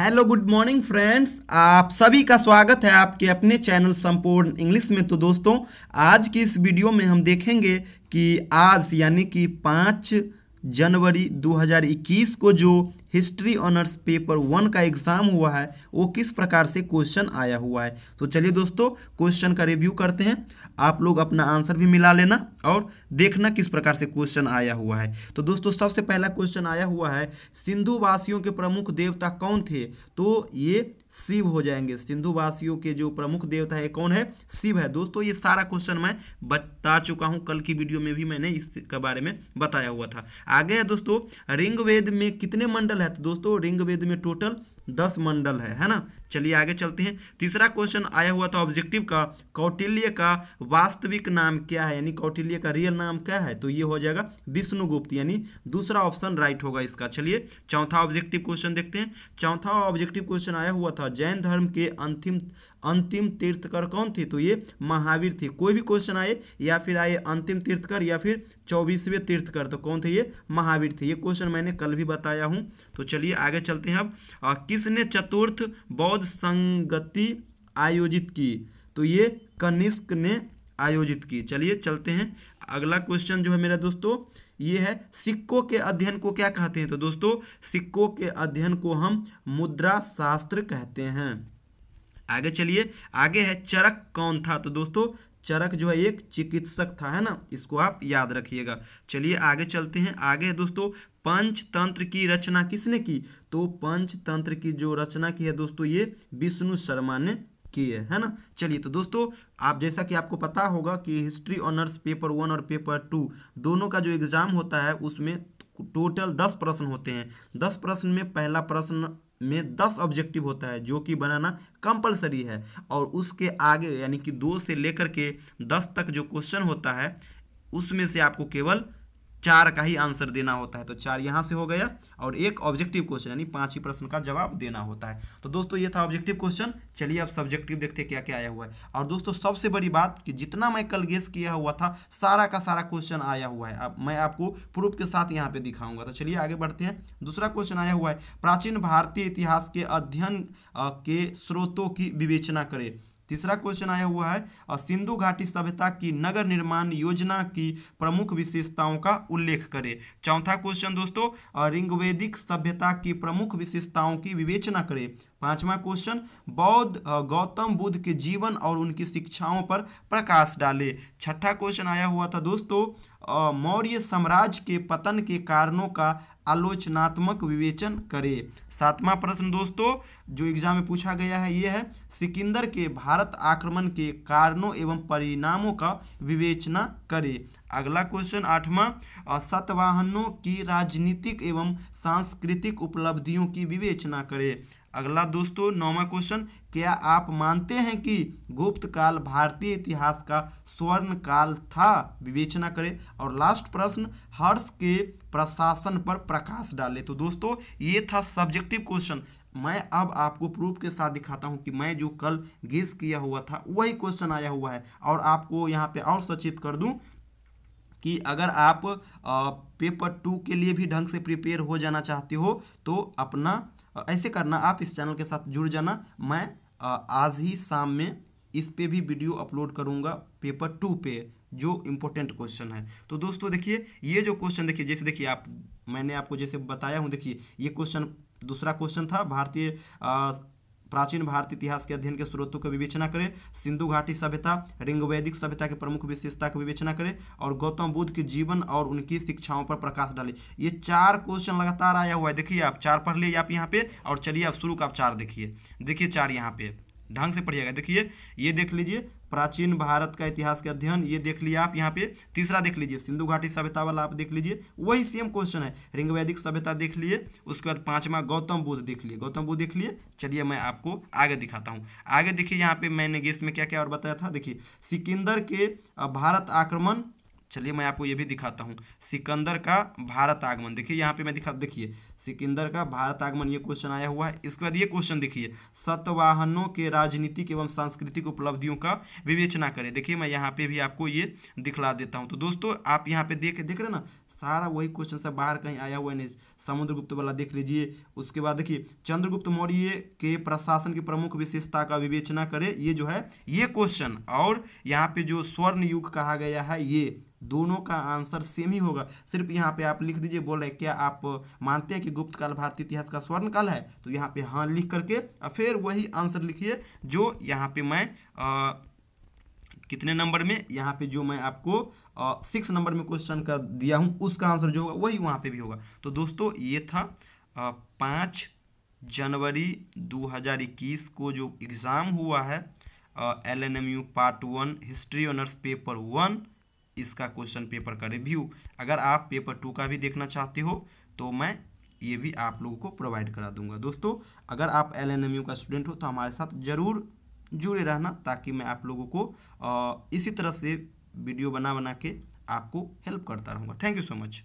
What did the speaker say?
hello good morning friends आप सभी का स्वागत है आपके अपने चैनल संपूर्ण इंग्लिश में तो दोस्तों आज की इस वीडियो में हम देखेंगे कि आज यानी कि पाँच जनवरी 2021 को जो हिस्ट्री ऑनर्स पेपर वन का एग्ज़ाम हुआ है वो किस प्रकार से क्वेश्चन आया हुआ है तो चलिए दोस्तों क्वेश्चन का रिव्यू करते हैं आप लोग अपना आंसर भी मिला लेना और देखना किस प्रकार से क्वेश्चन आया हुआ है तो दोस्तों सबसे पहला क्वेश्चन आया हुआ है सिंधु वासियों के प्रमुख देवता कौन थे तो ये शिव हो जाएंगे सिंधु वासियों के जो प्रमुख देवता है कौन है शिव है दोस्तों ये सारा क्वेश्चन मैं बता चुका हूँ कल की वीडियो में भी मैंने इसके बारे में बताया हुआ था आगे है दोस्तों रिंगवेद में कितने मंडल है तो दोस्तों रिंगवेद में टोटल दस मंडल है है ना चलिए आगे चलते हैं तीसरा क्वेश्चन आया हुआ था ऑब्जेक्टिव का कौटिल्य का वास्तविक नाम क्या है यानी कौटिल्य आचार्य का रियल नाम क्या है तो ये हो जाएगा विष्णुगुप्त यानी दूसरा ऑप्शन राइट होगा इसका चलिए चौथा ऑब्जेक्टिव क्वेश्चन देखते हैं चौथा ऑब्जेक्टिव क्वेश्चन आया हुआ था जैन धर्म के अंतिम अंतिम तीर्थकर कौन थे तो ये महावीर थे कोई भी क्वेश्चन आए या फिर आए अंतिम तीर्थकर या फिर चौबीसवें तीर्थकर तो कौन थे ये महावीर थे ये क्वेश्चन मैंने कल भी बताया हूँ तो चलिए आगे चलते हैं अब किसने चतुर्थ बौद्ध संगति आयोजित की तो ये कनिष्क ने आयोजित किए चलिए चलते हैं अगला क्वेश्चन जो है मेरा दोस्तों ये है सिक्कों के अध्ययन को क्या कहते हैं तो दोस्तों सिक्कों के अध्ययन को हम मुद्रा शास्त्र कहते हैं आगे चलिए आगे है चरक कौन था तो दोस्तों चरक जो है एक चिकित्सक था है ना इसको आप याद रखिएगा चलिए आगे चलते हैं आगे है दोस्तों पंचतंत्र की रचना किसने की तो पंचतंत्र की जो रचना की है दोस्तों ये विष्णु शर्मा ने की है है ना चलिए तो दोस्तों आप जैसा कि आपको पता होगा कि हिस्ट्री ऑनर्स पेपर वन और पेपर टू दोनों का जो एग्ज़ाम होता है उसमें टोटल दस प्रश्न होते हैं दस प्रश्न में पहला प्रश्न में दस ऑब्जेक्टिव होता है जो कि बनाना कंपलसरी है और उसके आगे यानी कि दो से लेकर के दस तक जो क्वेश्चन होता है उसमें से आपको केवल चार का ही आंसर देना होता है तो चार यहाँ से हो गया और एक ऑब्जेक्टिव क्वेश्चन यानी पाँच ही प्रश्न का जवाब देना होता है तो दोस्तों ये था ऑब्जेक्टिव क्वेश्चन चलिए अब सब्जेक्टिव देखते क्या क्या आया हुआ है और दोस्तों सबसे बड़ी बात कि जितना मैं कल गेस किया हुआ था सारा का सारा क्वेश्चन आया हुआ है अब मैं आपको प्रूफ के साथ यहाँ पे दिखाऊंगा तो चलिए आगे बढ़ते हैं दूसरा क्वेश्चन आया हुआ है प्राचीन भारतीय इतिहास के अध्ययन के स्रोतों की विवेचना करें तीसरा क्वेश्चन आया हुआ है और सिंधु घाटी सभ्यता की नगर निर्माण योजना की प्रमुख विशेषताओं का उल्लेख करें चौथा क्वेश्चन दोस्तों रिंगवेदिक सभ्यता की प्रमुख विशेषताओं की विवेचना करें पांचवा क्वेश्चन बौद्ध गौतम बुद्ध के जीवन और उनकी शिक्षाओं पर प्रकाश डाले छठा क्वेश्चन आया हुआ था दोस्तों मौर्य साम्राज्य के पतन के कारणों का आलोचनात्मक विवेचन करें सातवां प्रश्न दोस्तों जो एग्जाम में पूछा गया है यह है सिकंदर के भारत आक्रमण के कारणों एवं परिणामों का विवेचना करें अगला क्वेश्चन आठवां सतवाहनों की राजनीतिक एवं सांस्कृतिक उपलब्धियों की विवेचना करें अगला दोस्तों नौवा क्वेश्चन क्या आप मानते हैं कि गुप्त काल भारतीय इतिहास का स्वर्ण काल था विवेचना करें और लास्ट प्रश्न हर्ष के प्रशासन पर प्रकाश डाले तो दोस्तों ये था सब्जेक्टिव क्वेश्चन मैं अब आपको प्रूफ के साथ दिखाता हूँ कि मैं जो कल गेस किया हुआ था वही क्वेश्चन आया हुआ है और आपको यहाँ पे और सचेत कर दूँ कि अगर आप पेपर टू के लिए भी ढंग से प्रिपेयर हो जाना चाहते हो तो अपना ऐसे करना आप इस चैनल के साथ जुड़ जाना मैं आज ही शाम में इस पे भी वीडियो अपलोड करूँगा पेपर टू पे जो इम्पोर्टेंट क्वेश्चन है तो दोस्तों देखिए ये जो क्वेश्चन देखिए जैसे देखिए आप मैंने आपको जैसे बताया हूँ देखिए ये क्वेश्चन दूसरा क्वेश्चन था भारतीय प्राचीन भारतीय इतिहास के अध्ययन के स्रोतों की विवेचना करें सिंधु घाटी सभ्यता रिंगवैदिक सभ्यता की प्रमुख विशेषता की विवेचना करें और गौतम बुद्ध के जीवन और उनकी शिक्षाओं पर प्रकाश डालें ये चार क्वेश्चन लगातार आया हुआ है देखिए आप चार पढ़ लिए आप यहाँ पे और चलिए आप शुरू का आप चार देखिए देखिए चार यहाँ पे ढंग से पढ़िएगा देखिए ये देख लीजिए प्राचीन भारत का इतिहास का अध्ययन ये देख लिया आप यहाँ पे तीसरा देख लीजिए सिंधु घाटी सभ्यता वाला आप देख लीजिए वही सेम क्वेश्चन है रिंग वैदिक सभ्यता देख लिए उसके बाद पांचवा गौतम बुद्ध देख लिए गौतम बुद्ध देख लिए चलिए मैं आपको आगे दिखाता हूँ आगे देखिए यहाँ पे मैंने गेस में क्या क्या और बताया था देखिए सिकंदर के भारत आक्रमण चलिए मैं आपको ये भी दिखाता हूँ सिकंदर का भारत आगमन देखिए यहाँ पे मैं दिखा देखिए सिकंदर का भारत आगमन ये क्वेश्चन आया हुआ है इसके बाद ये क्वेश्चन देखिए सतवाहनों के राजनीतिक एवं सांस्कृतिक उपलब्धियों का विवेचना करें देखिए मैं यहाँ पे भी आपको ये दिखला देता हूँ तो दोस्तों आप यहाँ पे देख देख रहे ना सारा वही क्वेश्चन सब बाहर कहीं आया हुआ है समुद्रगुप्त वाला देख लीजिए उसके बाद देखिए चंद्रगुप्त मौर्य के प्रशासन की प्रमुख विशेषता का विवेचना करे ये जो है ये क्वेश्चन और यहाँ पे जो स्वर्ण युग कहा गया है ये दोनों का आंसर सेम ही होगा सिर्फ यहाँ पे आप लिख दीजिए बोल रहे क्या आप मानते हैं कि गुप्त काल भारतीय इतिहास का स्वर्ण काल है तो यहाँ पे हाँ लिख करके फिर वही आंसर लिखिए जो यहाँ पे मैं आ, कितने नंबर में यहाँ पे जो मैं आपको सिक्स नंबर में क्वेश्चन का दिया हूँ उसका आंसर जो होगा वही वहाँ पे भी होगा तो दोस्तों ये था आ, पाँच जनवरी दो को जो एग्ज़ाम हुआ है L N M U part one history honours paper one इसका क्वेश्चन पेपर का रिव्यू अगर आप पेपर टू का भी देखना चाहते हो तो मैं ये भी आप लोगों को प्रोवाइड करा दूंगा दोस्तों अगर आप एल एन एम यू का स्टूडेंट हो तो हमारे साथ ज़रूर जुड़े रहना ताकि मैं आप लोगों को इसी तरह से वीडियो बना बना के आपको हेल्प करता रहूँगा थैंक यू सो मच